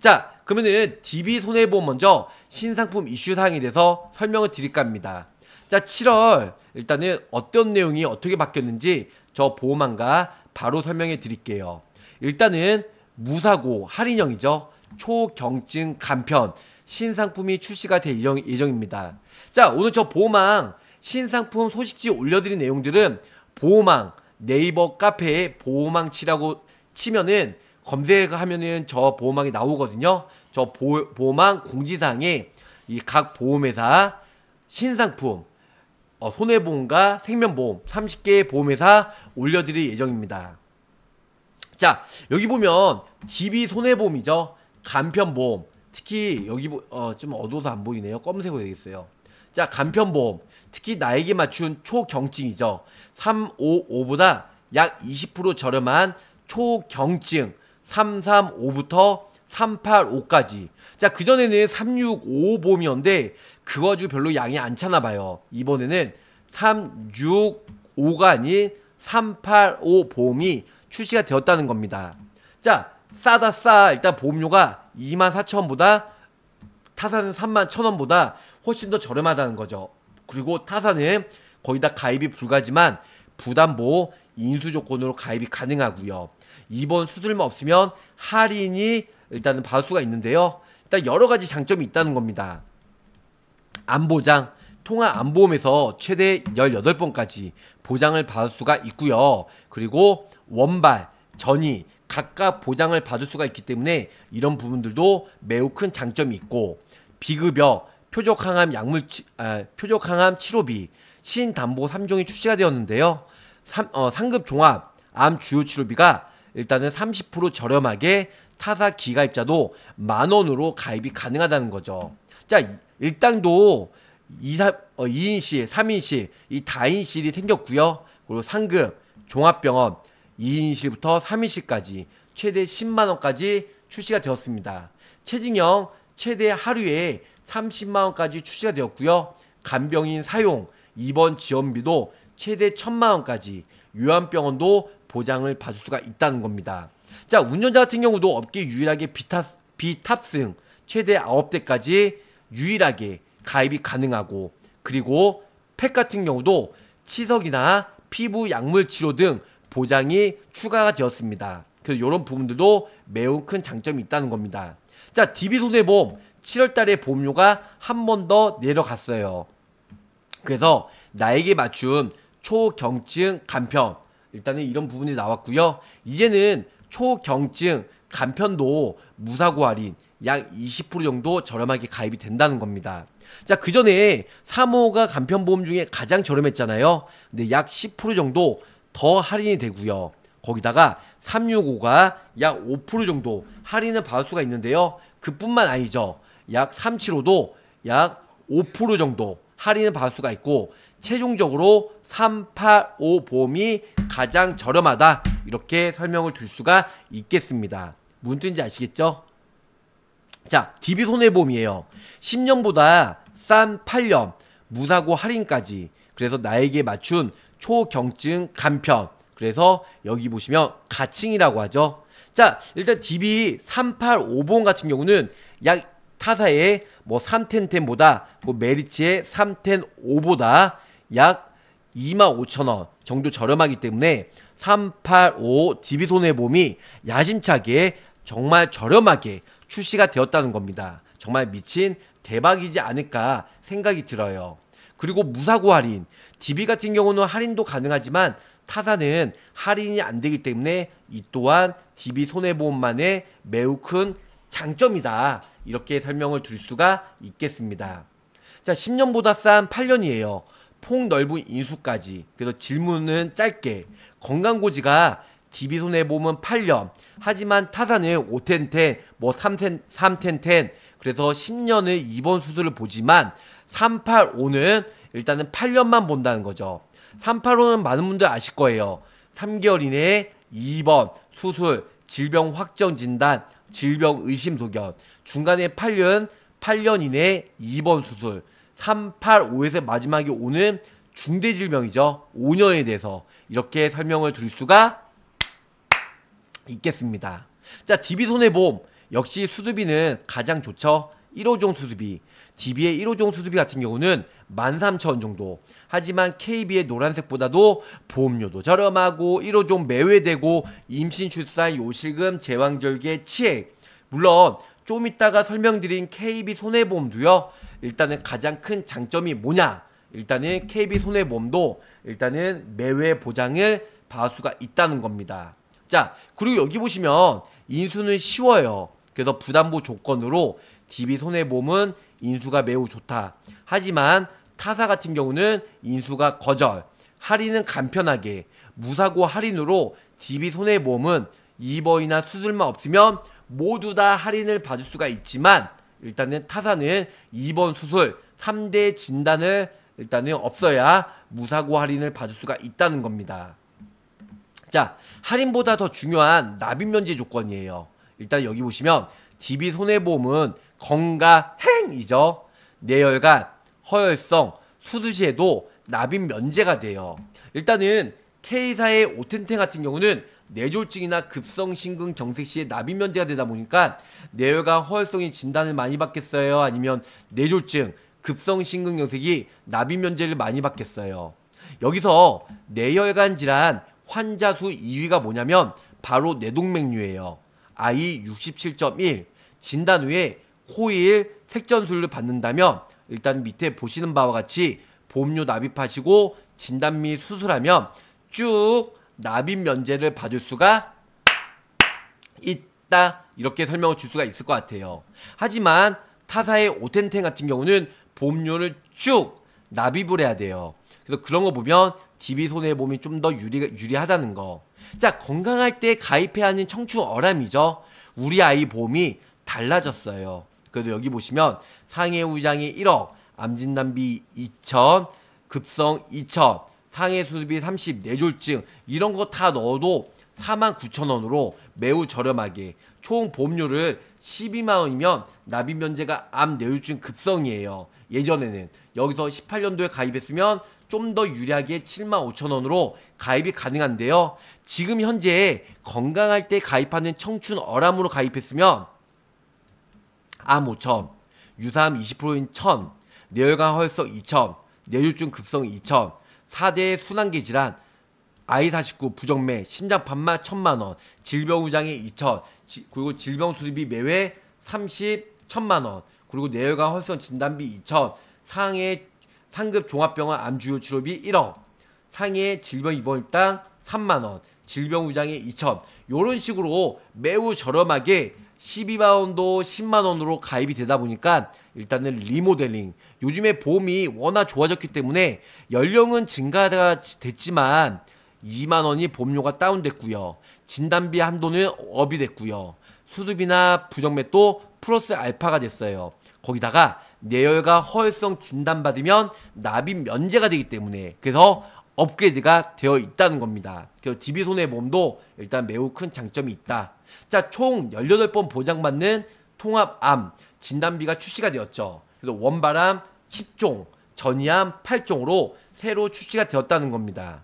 자, 그러면은 DB 손해보험 먼저 신상품 이슈 사항에 대해서 설명을 드릴까 합니다. 자, 7월 일단은 어떤 내용이 어떻게 바뀌었는지 저 보험안과 바로 설명해 드릴게요. 일단은 무사고 할인형이죠. 초경증 간편 신상품이 출시가 될 예정입니다. 자, 오늘 저 보험왕 신상품 소식지 올려드린 내용들은 보험왕 네이버 카페에 보험왕 치라고 치면은 검색하면은 저 보호망이 나오거든요. 저 보, 보호망 공지사항에 이 각 보험회사 신상품 어, 손해보험과 생명보험 30개의 보험회사 올려드릴 예정입니다. 자 여기 보면 DB 손해보험이죠. 간편보험 특히 여기 어, 좀 어두워서 안 보이네요. 검색으로 되겠어요. 자 간편보험 특히 나에게 맞춘 초경증이죠. 355보다 약 20% 저렴한 초경증 335부터 385까지. 자, 그전에는 365봄이었는데 그거 가지 별로 양이 안 차나 봐요. 이번에는 365가 아닌 385봄이 출시가 되었다는 겁니다. 자, 싸다 싸. 일단 보험료가 24,000원보다 타사는 31,000원보다 훨씬 더 저렴하다는 거죠. 그리고 타사는 거의 다 가입이 불가지만 부담보 인수 조건으로 가입이 가능하고요. 이번 수술만 없으면 할인이 일단은 받을 수가 있는데요. 일단 여러 가지 장점이 있다는 겁니다. 안보장, 통화 안보험에서 최대 18번까지 보장을 받을 수가 있고요. 그리고 원발, 전이 각각 보장을 받을 수가 있기 때문에 이런 부분들도 매우 큰 장점이 있고 비급여, 표적항암 약물 치, 아, 표적항암 치료비, 신담보 3종이 출시가 되었는데요. 3, 어, 상급 종합 암 주요 치료비가 일단은 30% 저렴하게 타사 기가입자도 만 원으로 가입이 가능하다는 거죠. 자, 일당도 2, 3, 어, 2인실, 3인실, 이 다인실이 생겼고요. 그리고 상급, 종합병원, 2인실부터 3인실까지 최대 10만 원까지 출시가 되었습니다. 체증형 최대 하루에 30만 원까지 출시가 되었고요. 간병인 사용, 입원 지원비도 최대 1000만 원까지, 요양병원도 보장을 받을 수가 있다는 겁니다. 자, 운전자 같은 경우도 업계 유일하게 비탑, 비탑승 최대 9대까지 유일하게 가입이 가능하고 그리고 팩 같은 경우도 치석이나 피부 약물 치료 등 보장이 추가가 되었습니다. 그래서 이런 부분들도 매우 큰 장점이 있다는 겁니다. 자, DB손해보험 7월달에 보험료가 한 번 더 내려갔어요. 그래서 나에게 맞춘 초경증 간편 일단은 이런 부분이 나왔고요. 이제는 초경증, 간편도 무사고 할인 약 20% 정도 저렴하게 가입이 된다는 겁니다. 자, 그 전에 3호가 간편보험 중에 가장 저렴했잖아요. 근데 약 10% 정도 더 할인이 되고요. 거기다가 365가 약 5% 정도 할인을 받을 수가 있는데요. 그뿐만 아니죠. 약 375도 약 5% 정도 할인을 받을 수가 있고 최종적으로 385 보험이 가장 저렴하다. 이렇게 설명을 둘 수가 있겠습니다. 무슨 뜻인지 아시겠죠? 자, DB 손해보험이에요. 10년보다 싼 8년, 무사고 할인까지. 그래서 나에게 맞춘 초경증 간편. 그래서 여기 보시면 가칭이라고 하죠. 자, 일단 DB 385번 보 같은 경우는 약 타사의 뭐 3텐텐보다 뭐 메리츠의 3텐5보다 약 25,000원 정도 저렴하기 때문에 385 DB 손해보험이 야심차게 정말 저렴하게 출시가 되었다는 겁니다. 정말 미친 대박이지 않을까 생각이 들어요. 그리고 무사고 할인. DB 같은 경우는 할인도 가능하지만 타사는 할인이 안 되기 때문에 이 또한 DB 손해보험만의 매우 큰 장점이다. 이렇게 설명을 드릴 수가 있겠습니다. 자, 10년보다 싼 8년이에요. 폭넓은 인수까지. 그래서 질문은 짧게. 건강고지가 DB 손해보면 8년. 하지만 타산는 5텐텐, 뭐 3텐, 3텐텐. 그래서 10년을 입원 수술을 보지만 385는 일단은 8년만 본다는 거죠. 385는 많은 분들 아실 거예요. 3개월 이내에 2번 수술, 질병 확정 진단, 질병 의심 소견, 중간에 8년, 8년 이내에 2번 수술, 385에서 마지막에 오는 중대질병이죠. 5년에 대해서 이렇게 설명을 드릴 수가 있겠습니다. 자, DB 손해보험. 역시 수수비는 가장 좋죠. 1호종 수수비. DB의 1호종 수수비 같은 경우는 13,000원 정도. 하지만 KB의 노란색보다도 보험료도 저렴하고 1호종 매외되고 임신 출산 요실금 제왕절개 치액. 물론 좀 이따가 설명드린 KB 손해보험도요. 일단은 가장 큰 장점이 뭐냐? 일단은 KB 손해보험도 일단은 매외 보장을 받을 수가 있다는 겁니다. 자, 그리고 여기 보시면 인수는 쉬워요. 그래서 부담보 조건으로 DB 손해보험은 인수가 매우 좋다. 하지만 타사 같은 경우는 인수가 거절. 할인은 간편하게 무사고 할인으로 DB 손해보험은 입어이나 수술만 없으면 모두 다 할인을 받을 수가 있지만 일단은 타사는 입원 수술, 3대 진단을 일단은 없어야 무사고 할인을 받을 수가 있다는 겁니다. 자, 할인보다 더 중요한 납입 면제 조건이에요. 일단 여기 보시면 DB 손해보험은 건가행이죠. 내혈관 허혈성, 수두시에도 납입 면제가 돼요. 일단은 K사의 오텐텐 같은 경우는 뇌졸증이나 급성심근경색시에 납입 면제가 되다 보니까 뇌가 허혈성이 진단을 많이 받겠어요? 아니면 뇌졸중, 급성신경색이 납입 면제를 많이 받겠어요? 여기서 뇌혈관 질환 환자 수 2위가 뭐냐면 바로 뇌동맥류예요. I 67.1 진단 후에 코일 색전술을 받는다면 일단 밑에 보시는 바와 같이 보험료 납입하시고 진단 및 수술하면 쭉 납입 면제를 받을 수가 있다. 있다 이렇게 설명을 줄 수가 있을 것 같아요. 하지만 타사의 오텐텐 같은 경우는 보험료를 쭉 납입을 해야 돼요. 그래서 그런 거 보면 DB 손해 보험이 좀 더 유리 유리하다는 거. 자 건강할 때 가입해야 하는 청추 어람이죠. 우리 아이 보험이 달라졌어요. 그래도 여기 보시면 상해 우장이 1억, 암진단비 2천, 급성 2천, 상해 수술비 3 4 뇌졸증 이런 거 다 넣어도 49,000원으로 매우 저렴하게 총 보험료를 12만 원이면 납입 면제가 암내우증 급성이에요. 예전에는 여기서 18년도에 가입했으면 좀 더 유리하게 7만 5천 원으로 가입이 가능한데요. 지금 현재 건강할 때 가입하는 청춘 어람으로 가입했으면 암 5천, 유사암 20%인 1 0 뇌혈관 허헐성2천 뇌우증 급성 2천0 0 4대 순환계 질환 아이49 부정매 심장 반마 천만원, 질병 후장에 2천, 지, 그리고 질병 수리비 매회 30 천만원, 그리고 뇌혈관 헐성 진단비 2천, 상해 상급 종합병원 암주요 치료비 1억, 상해 질병 입원당 3만원, 질병 후장에 2천, 요런 식으로 매우 저렴하게 12만원도 10만원으로 가입이 되다 보니까 일단은 리모델링. 요즘에 보험이 워낙 좋아졌기 때문에 연령은 증가가 됐지만 2만 원이 보험료가 다운됐고요. 진단비 한도는 업이 됐고요. 수습비나 부정맥도 플러스 알파가 됐어요. 거기다가 내열과 허혈성 진단받으면 납입 면제가 되기 때문에 그래서 업그레이드가 되어 있다는 겁니다. 그래서 DB손해보험도 일단 매우 큰 장점이 있다. 자, 총 18번 보장받는 통합암 진단비가 출시가 되었죠. 그래서 원바람 10종, 전이암 8종으로 새로 출시가 되었다는 겁니다.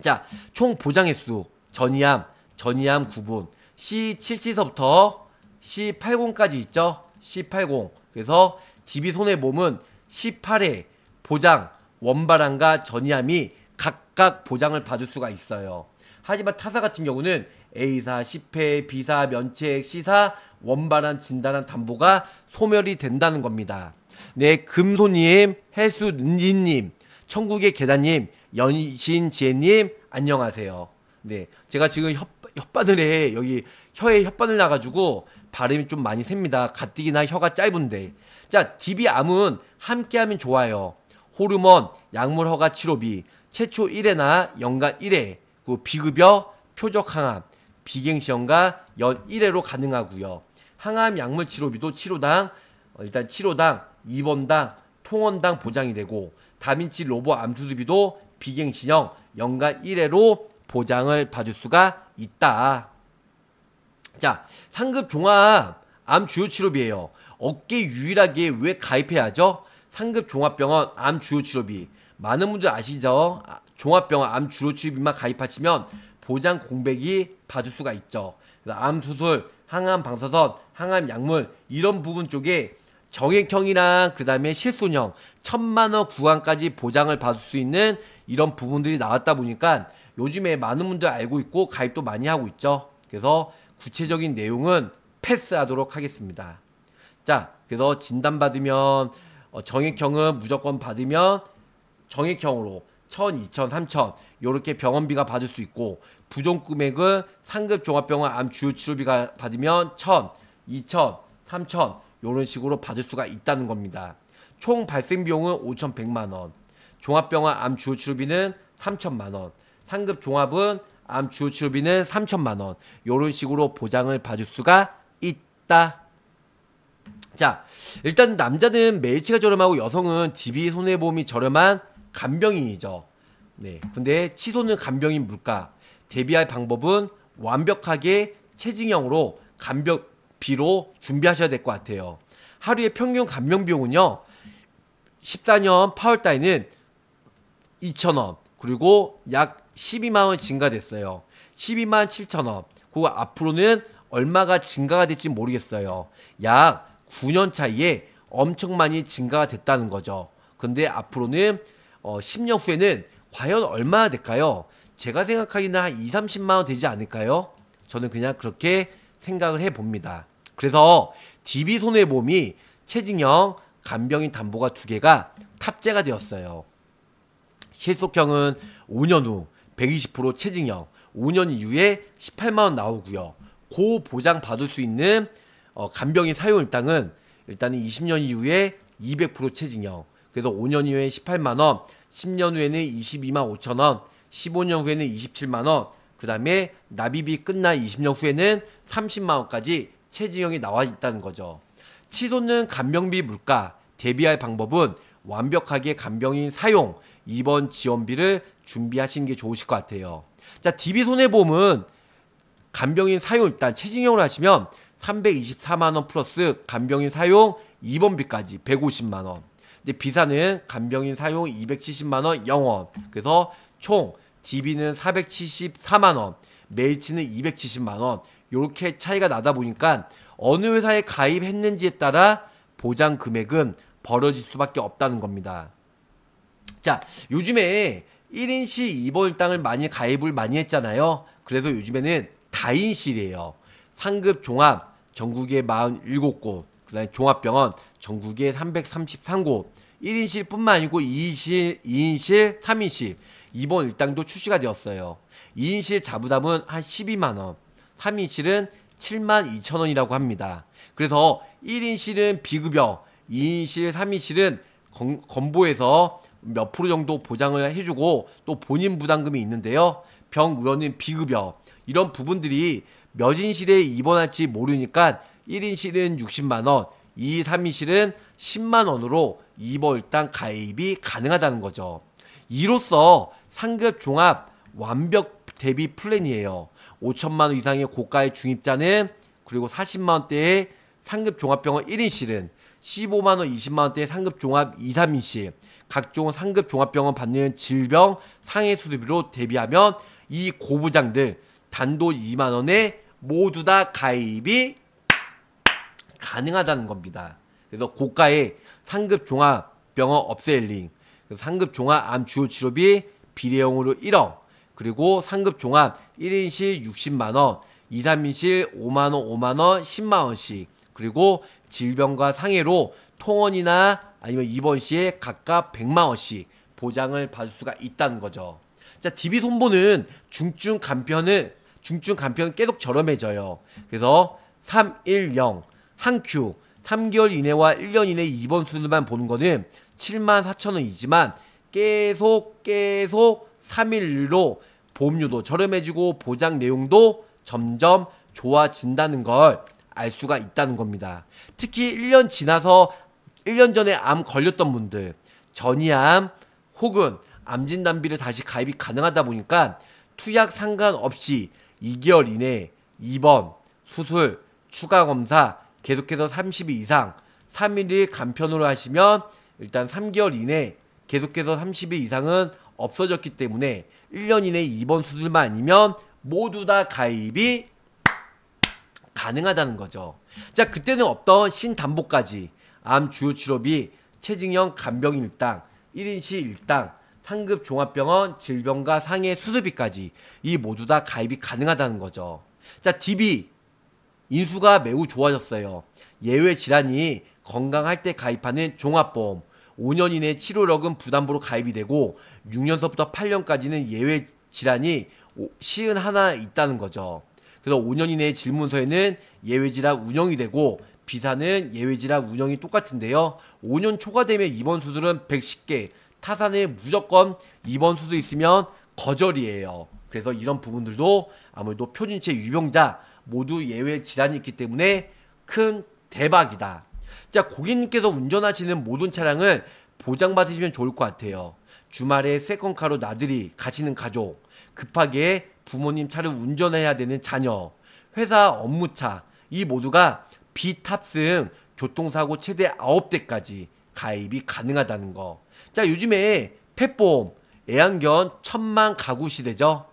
자, 총 보장 횟수 전이함, 전이함 구분 C77서부터 C80까지 있죠? C80. 그래서 DB 손해보은 18회 보장, 원바람과 전이함이 각각 보장을 받을 수가 있어요. 하지만 타사 같은 경우는 A사, 10회, B사, 면책, C사, 원바람 진단한 담보가 소멸이 된다는 겁니다. 네, 금손님, 해수님 천국의 계단님, 연신지혜님 안녕하세요. 네, 제가 지금 혓, 혓바늘에 여기 혀에 혓바늘 나가지고 발음이 좀 많이 셉니다. 가뜩이나 혀가 짧은데. 자, 디비암은 함께하면 좋아요. 호르몬, 약물 허가 치료비, 최초 1회나 연간 1회, 그 비급여, 표적 항암, 비갱시험과 연 1회로 가능하고요. 항암 약물 치료비도 치료당 어, 일단 치료당, 입원당, 통원당 보장이 되고 다민치 로보 암수술비도 비갱신형 연간 1회로 보장을 받을 수가 있다. 자, 상급 종합 암 주요 치료비예요. 어깨 유일하게 왜 가입해야 하죠? 상급 종합병원 암 주요 치료비. 많은 분들 아시죠? 아, 종합병원 암 주요 치료비만 가입하시면 보장 공백이 받을 수가 있죠. 암 수술, 항암 방사선, 항암 약물 이런 부분 쪽에 정액형이랑 그다음에 실손형 천만 원 구간까지 보장을 받을 수 있는 이런 부분들이 나왔다 보니까 요즘에 많은 분들 알고 있고 가입도 많이 하고 있죠. 그래서 구체적인 내용은 패스하도록 하겠습니다. 자, 그래서 진단받으면 어, 정액형은 무조건 받으면 정액형으로 1000, 2000, 3000 이렇게 병원비가 받을 수 있고 부종 금액은 상급 종합병원 암 주요 치료비가 받으면 1000, 2000, 3000 이런 식으로 받을 수가 있다는 겁니다. 총 발생 비용은 5100만 원. 종합병원 암 주요 치료비는 3천만 원. 상급 종합은 암 주요 치료비는 3천만 원. 요런 식으로 보장을 받을 수가 있다. 자, 일단 남자는 매일치가 저렴하고 여성은 DB 손해보험이 저렴한 간병인이죠. 네. 근데 치솟는 간병인 물가 대비할 방법은 완벽하게 체증형으로 간병비로 준비하셔야 될 것 같아요. 하루에 평균 간병비용은요. 14년 8월 달에는 2,000원 그리고 약 12만원 증가됐어요. 12만 7천원. 그리 앞으로는 얼마가 증가가 될지 모르겠어요. 약 9년 차이에 엄청 많이 증가가 됐다는 거죠. 근데 앞으로는 어, 10년 후에는 과연 얼마나 될까요? 제가 생각하기는 한 2, 30만 원 되지 않을까요? 저는 그냥 그렇게 생각을 해 봅니다. 그래서 DB 손해보험이 체증형 간병인 담보가 두 개가 탑재가 되었어요. 실속형은 5년 후 120% 체증형, 5년 이후에 18만 원 나오고요. 고 보장 받을 수 있는 어, 간병인 사용 일당은 일단은 20년 이후에 200% 체증형. 그래서 5년 이후에 18만 원, 10년 후에는 22만 5천 원, 15년 후에는 27만 원, 그 다음에 납입이 끝나 20년 후에는 30만 원까지 체증형이 나와 있다는 거죠. 치솟는 간병비 물가 대비할 방법은 완벽하게 간병인 사용, 이번 지원비를 준비하시는 게 좋으실 것 같아요. 자, DB 손해보험은 간병인 사용 일단 체증형을 하시면 324만원 플러스 간병인 사용 입원비까지 150만원. 근데 비사는 간병인 사용 270만원 영원. 그래서 총 DB는 474만원, 메이치는 270만원. 요렇게 차이가 나다 보니까 어느 회사에 가입했는지에 따라 보장 금액은 벌어질 수밖에 없다는 겁니다. 자, 요즘에 1인시 입월당을 많이 가입을 많이 했잖아요. 그래서 요즘에는 다인실이에요. 상급 종합 전국에 47곳, 그다음에 종합병원 전국에 333곳. 1인실 뿐만 아니고 2인실, 2인실, 3인실, 2번 일당도 출시가 되었어요. 2인실 자부담은 한 12만원, 3인실은 7만 2천원이라고 합니다. 그래서 1인실은 비급여, 2인실, 3인실은 건, 건보에서 몇 프로 정도 보장을 해주고 또 본인 부담금이 있는데요. 병 의원님 비급여 이런 부분들이 몇인실에 입원할지 모르니까 1인실은 60만원, 2, 3인실은 10만원으로 입원일당 가입이 가능하다는 거죠. 이로써 상급 종합 완벽 대비 플랜이에요. 5천만원 이상의 고가의 중입자는 그리고 40만원대의 상급 종합병원 1인실은 15만원, 20만원대의 상급 종합 2, 3인실 각종 상급 종합병원 받는 질병 상해 수술비로 대비하면 이 고부장들 단도 2만 원에 모두 다 가입이 가능하다는 겁니다. 그래서 고가의 상급 종합병원 업셀링, 그래서 상급 종합 암 주요 치료비 비례형으로 1억, 그리고 상급 종합 1인실 60만원, 2, 3인실 5만원, 5만원, 10만원씩, 그리고 질병과 상해로 통원이나 아니면 이번 시에 각각 100만 원씩 보장을 받을 수가 있다는 거죠. 자, DB 손보는 중증 간편은 중증 간편은 계속 저렴해져요. 그래서 310 한큐 3개월 이내와 1년 이내 2번 수술만 보는 거는 7만 4천 원이지만 계속 계속 3일로 보험료도 저렴해지고 보장 내용도 점점 좋아진다는 걸 알 수가 있다는 겁니다. 특히 1년 지나서 1년 전에 암 걸렸던 분들, 전이암 혹은 암진단비를 다시 가입이 가능하다 보니까 투약 상관없이 2개월 이내 입원, 수술, 추가 검사 계속해서 30일 이상 3일일 간편으로 하시면 일단 3개월 이내 계속해서 30일 이상은 없어졌기 때문에 1년 이내 입원 수술만 아니면 모두 다 가입이 가능하다는 거죠. 자, 그때는 없던 신담보까지 암 주요 치료비, 체증형 간병인 일당, 1인시 일당, 상급 종합병원 질병과 상해 수술비까지 이 모두 다 가입이 가능하다는 거죠. 자, DB 인수가 매우 좋아졌어요. 예외 질환이 건강할 때 가입하는 종합보험 5년 이내 치료력은 부담보로 가입이 되고 6년서부터 8년까지는 예외 질환이 시은 하나 있다는 거죠. 그래서 5년 이내 질문서에는 예외 질환 운영이 되고 비사는 예외지랑 운영이 똑같은데요. 5년 초과 되면 이원수들은 110개, 타사는 무조건 이원수도 있으면 거절이에요. 그래서 이런 부분들도 아무래도 표준체 유병자 모두 예외 질환이 있기 때문에 큰 대박이다. 자, 고객님께서 운전하시는 모든 차량을 보장받으시면 좋을 것 같아요. 주말에 세컨카로 나들이 가시는 가족, 급하게 부모님 차를 운전해야 되는 자녀, 회사 업무차, 이 모두가 비탑승 교통사고 최대 9대까지 가입이 가능하다는 거. 자, 요즘에 펫보험, 애완견 천만 가구 시대죠?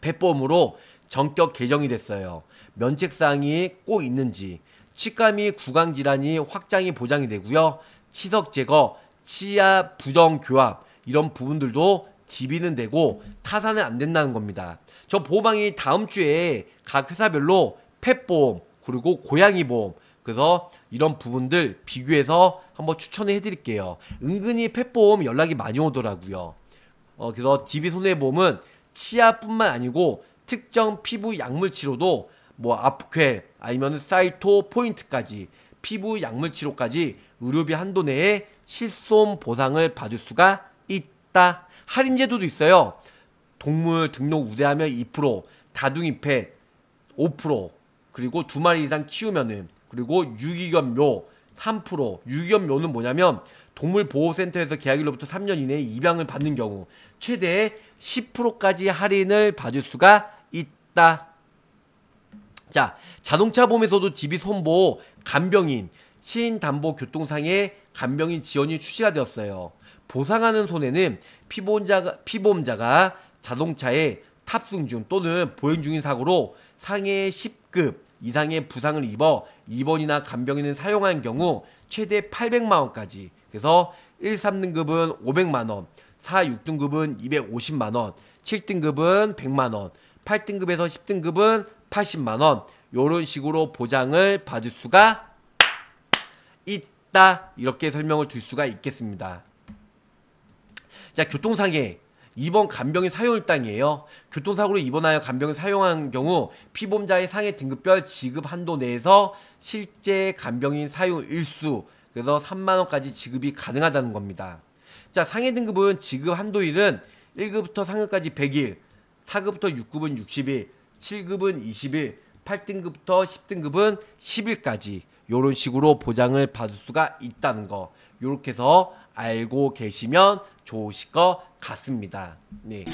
펫보험으로 전격 개정이 됐어요. 면책사항이 꼭 있는지, 치감이 구강질환이 확장이 보장이 되고요. 치석 제거, 치아 부정 교합, 이런 부분들도 DB는 되고 타산은안 된다는 겁니다. 저 보험이 다음 주에 각 회사별로 펫보험, 그리고 고양이 보험 그래서 이런 부분들 비교해서 한번 추천을 해드릴게요. 은근히 펫보험 연락이 많이 오더라고요. 어, 그래서 DB 손해보험은 치아뿐만 아니고 특정 피부 약물 치료도 뭐 아프쾌 아니면 사이토 포인트까지 피부 약물 치료까지 의료비 한도 내에 실손 보상을 받을 수가 있다. 할인 제도도 있어요. 동물 등록 우대하면 2%, 다둥이 펫5% 그리고 두 마리 이상 키우면은 그리고 유기견묘 3% 유기견묘는 뭐냐면 동물보호센터에서 계약일로부터 3년 이내에 입양을 받는 경우 최대 10%까지 할인을 받을 수가 있다. 자, 자동차 보험에서도 DB 손보 간병인 시인담보 교통상해 간병인 지원이 출시가 되었어요. 보상하는 손해는 피보험자가, 피보험자가 자동차에 탑승 중 또는 보행 중인 사고로 상해 10급 이상의 부상을 입어 입원이나 간병인을 사용한 경우 최대 800만 원까지. 그래서 1, 3등급은 500만 원, 4, 6등급은 250만 원, 7등급은 100만 원, 8등급에서 10등급은 80만 원. 요런 식으로 보장을 받을 수가 있다. 이렇게 설명을 둘 수가 있겠습니다. 자, 교통상해. 입원 간병인 사용일당이에요. 교통사고로 입원하여 간병인 사용한 경우 피보험자의 상해 등급별 지급 한도 내에서 실제 간병인 사용 일수 그래서 3만 원까지 지급이 가능하다는 겁니다. 자, 상해 등급은 지급 한도일은 1급부터 상급까지 100일, 4급부터 6급은 60일, 7급은 20일, 8등급부터 10등급은 10일까지 요런 식으로 보장을 받을 수가 있다는 거. 요렇게 해서 알고 계시면 좋으실 것 같습니다. 네.